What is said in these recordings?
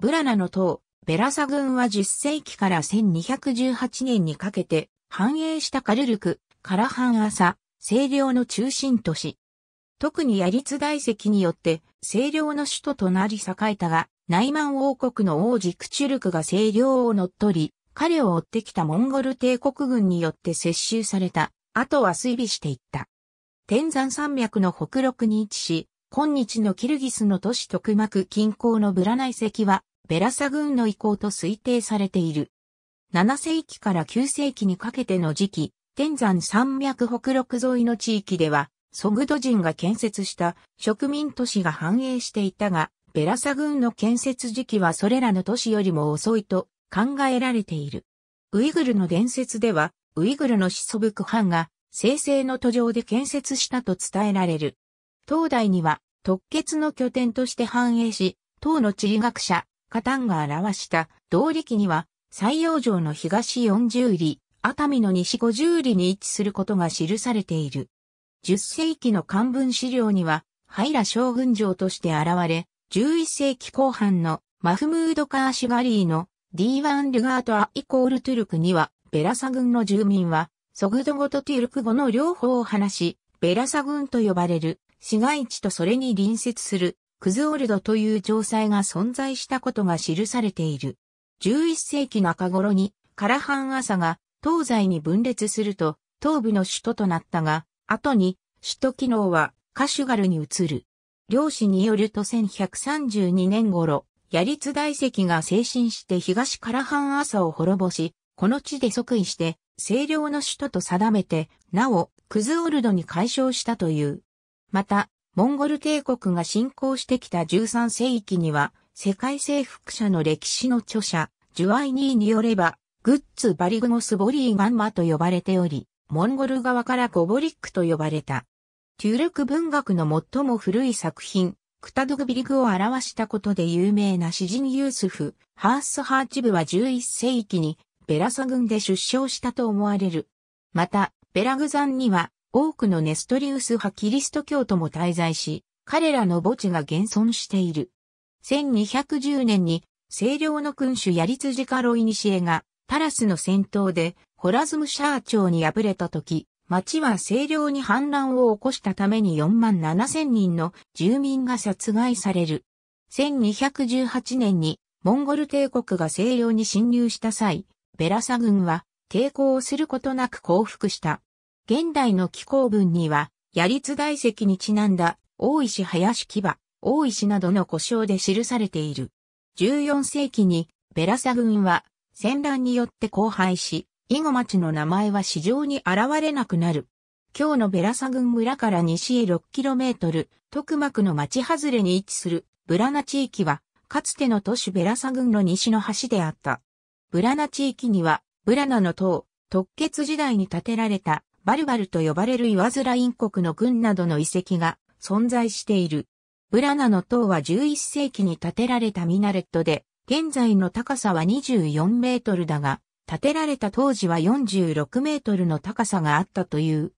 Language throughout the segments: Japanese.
ブラナの塔、ベラサ軍は10世紀から1218年にかけて繁栄したカルルク、カラハンアサ、西領の中心都市。特にヤリツ大石によって西領の首都となり栄えたが、内満王国の王子クチュルクが西領を乗っ取り、彼を追ってきたモンゴル帝国軍によって接収された、後は衰微していった。天山山脈の北陸に位置し、今日のキルギスの都市特幕近郊のブラナ遺跡は、ベラサ軍の遺構と推定されている。7世紀から9世紀にかけての時期、天山山脈北麓沿いの地域では、ソグド人が建設した植民都市が繁栄していたが、ベラサ軍の建設時期はそれらの都市よりも遅いと考えられている。ウイグルの伝説では、ウイグルの子祖ブクハンが、生成の途上で建設したと伝えられる。東大には、特決の拠点として繁栄し、党の地理学者、カタンが表した同力には、西洋城の東40里、熱海の西50里に位置することが記されている。10世紀の漢文資料には、ハイラ将軍城として現れ、11世紀後半のマフムード・カーシュガリーの D1 ルガート・ア・イコール・トゥルクには、ベラサ軍の住民は、ソグド語とトゥルク語の両方を話し、ベラサ軍と呼ばれる市街地とそれに隣接するクズオルドという城塞が存在したことが記されている。11世紀中頃にカラハン朝が東西に分裂すると東部の首都となったが、後に首都機能はカシュガルに移る。両氏によると1132年頃、ヤリツ大石が精神して東カラハン朝を滅ぼし、この地で即位して、清涼の首都と定めて、なお、クズオルドに解消したという。また、モンゴル帝国が侵攻してきた13世紀には、世界征服者の歴史の著者、ジュアイニーによれば、グッツ・バリグノス・ボリー・ガンマと呼ばれており、モンゴル側からゴボリックと呼ばれた。テュルク文学の最も古い作品、クタドグビリグを表したことで有名な詩人ユースフ、ハース・ハーチブは11世紀にベラサ軍で出生したと思われる。また、ベラグンには多くのネストリウス派キリスト教徒も滞在し、彼らの墓地が現存している。1210年に、清涼の君主ヤリツジカロイニシエが、タラスの戦闘で、ホラズムシャー朝に敗れた時、町は清涼に反乱を起こしたために4万7千人の住民が殺害される。1218年に、モンゴル帝国が清涼に侵入した際、ベラサ軍は抵抗をすることなく降伏した。現代の紀行文には、槍津大石にちなんだ、大石林場、大石などの故障で記されている。14世紀に、ベラサ軍は、戦乱によって荒廃し、囲碁町の名前は市場に現れなくなる。今日のベラサ軍村から西へ 6km、徳幕の町外れに位置するブラナ地域は、かつての都市ベラサ軍の西の端であった。ブラナ地域には、ブラナの塔、特決時代に建てられたバルバルと呼ばれる岩ズライン国の軍などの遺跡が存在している。ブラナの塔は11世紀に建てられたミナレットで、現在の高さは24メートルだが、建てられた当時は46メートルの高さがあったという。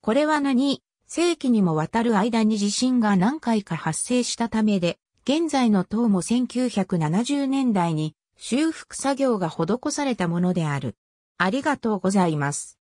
これは何世紀にもわたる間に地震が何回か発生したためで、現在の塔も1970年代に修復作業が施されたものである。ありがとうございます。